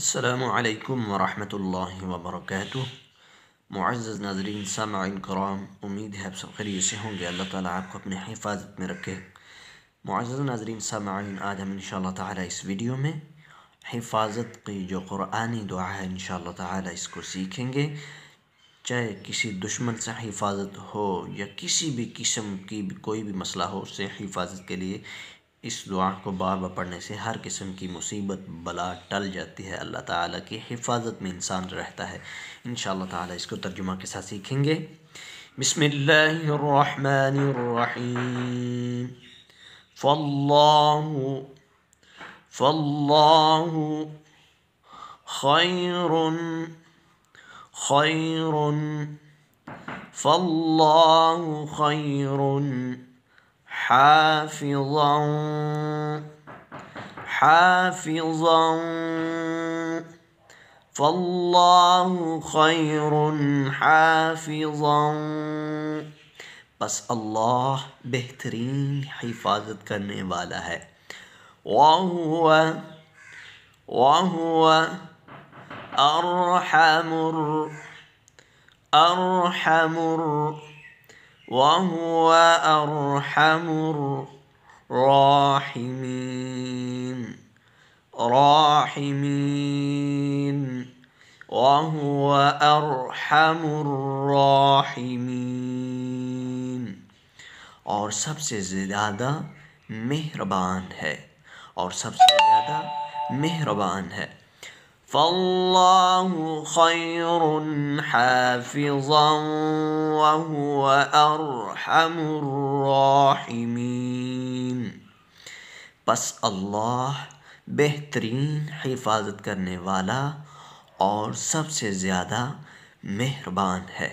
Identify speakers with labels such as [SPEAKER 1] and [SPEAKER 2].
[SPEAKER 1] السلام علیکم ورحمۃ اللہ وبرکاتہ معزز ناظرین سامعین کرام امید ہے آپ سب خیریت سے ہوں گے اللہ تعالیٰ آپ کو اپنے حفاظت میں رکھے معزز ناظرین سامعین آج ہم انشاءاللہ تعالی تعالیٰ اس ویڈیو میں حفاظت کی جو قرآنی دعا ہے انشاءاللہ تعالی تعالیٰ اس کو سیکھیں گے چاہے کسی دشمن سے حفاظت ہو یا کسی بھی قسم کی بھی کوئی بھی مسئلہ ہو اس سے حفاظت کے لیے اس دعا کو بار بار پڑھنے سے ہر قسم کی مصیبت بلا ٹل جاتی ہے اللہ تعالیٰ کی حفاظت میں انسان رہتا ہے ان شاء تعالیٰ اس کو ترجمہ کے ساتھ سیکھیں گے بسم اللہ الرحمن الرحیم فاللہ فاللہ خیر خیر فاللہ خیر حافظا حافظا فالله خير حافظا بس الله بهترين حفاظت کرنے والا ہے وهو وهو أرحم أرحم وهو أرحم الراحمين راحمين وهو أرحم الراحمين اور سب سے زیادہ مہربان ہے اور سب سے زیادہ مہربان ہے فالله خير حافظا وهو فلا الراحمين بس اللہ بہترین حفاظت کرنے والا اور سب سے زیادہ مہربان ہے